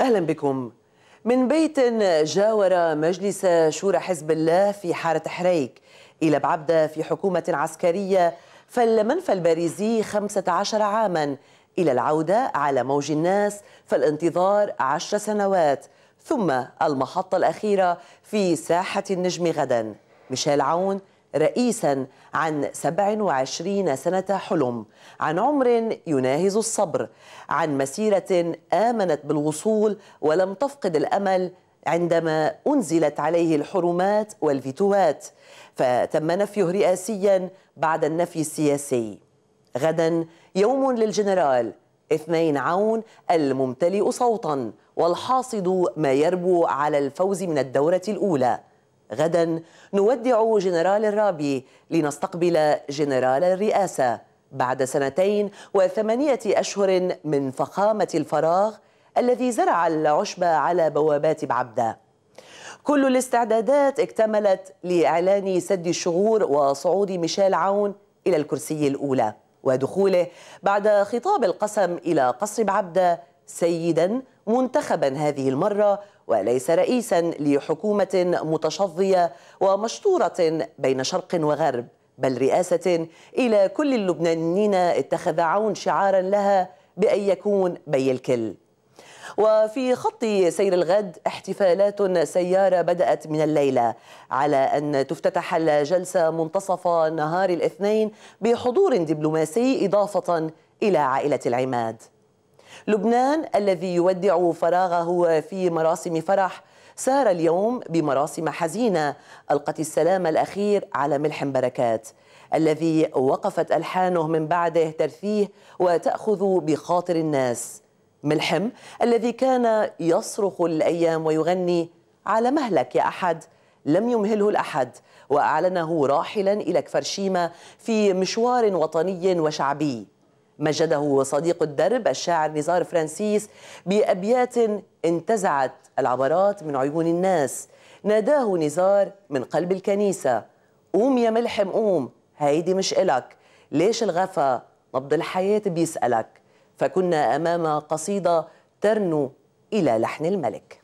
أهلا بكم من بيت جاور مجلس شورى حزب الله في حارة حريك إلى بعبدة في حكومة عسكرية فالمنفى الباريزي 15 عاما إلى العودة على موج الناس فالانتظار 10 سنوات ثم المحطة الأخيرة في ساحة النجم غدا ميشيل عون رئيسا عن 27 سنة حلم عن عمر يناهز الصبر عن مسيرة آمنت بالوصول ولم تفقد الأمل عندما أنزلت عليه الحرمات والفيتوات فتم نفيه رئاسيا بعد النفي السياسي غدا يوم للجنرال اثنين عون الممتلئ صوتا والحاصد ما يربو على الفوز من الدورة الأولى غدا نودع جنرال الرابي لنستقبل جنرال الرئاسة بعد سنتين وثمانية أشهر من فخامة الفراغ الذي زرع العشب على بوابات بعبدة كل الاستعدادات اكتملت لإعلان سد الشغور وصعود ميشيل عون إلى الكرسي الأولى ودخوله بعد خطاب القسم إلى قصر بعبدة سيدا منتخبا هذه المرة وليس رئيسا لحكومة متشظية ومشطورة بين شرق وغرب بل رئاسة إلى كل اللبنانيين اتخذ عون شعارا لها بأن يكون بي الكل وفي خط سير الغد احتفالات سيارة بدأت من الليلة على أن تفتتح الجلسة منتصف نهار الاثنين بحضور دبلوماسي إضافة إلى عائلة العماد لبنان الذي يودع فراغه في مراسم فرح سار اليوم بمراسم حزينة ألقت السلام الأخير على ملح بركات الذي وقفت ألحانه من بعده ترثيه وتأخذ بخاطر الناس ملحم الذي كان يصرخ الأيام ويغني على مهلك يا أحد لم يمهله الأحد وأعلنه راحلا إلى كفرشيمة في مشوار وطني وشعبي مجده صديق الدرب الشاعر نزار فرانسيس بأبيات انتزعت العبرات من عيون الناس ناداه نزار من قلب الكنيسة قوم يا ملحم قوم هيدي مش إلك ليش الغفا نبض الحياة بيسألك فكنا أمام قصيدة ترنو إلى لحن الملك